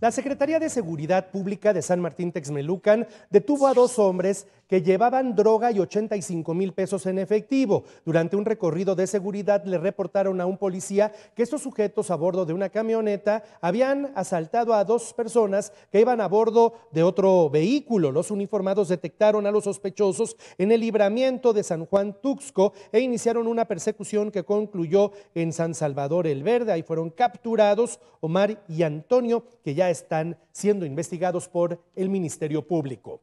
La Secretaría de Seguridad Pública de San Martín Texmelucan detuvo a dos hombres que llevaban droga y 85 mil pesos en efectivo. Durante un recorrido de seguridad le reportaron a un policía que estos sujetos a bordo de una camioneta habían asaltado a dos personas que iban a bordo de otro vehículo. Los uniformados detectaron a los sospechosos en el libramiento de San Juan Tuxco e iniciaron una persecución que concluyó en San Salvador el Verde. Ahí fueron capturados Omar y Antonio, que ya están siendo investigados por el Ministerio Público.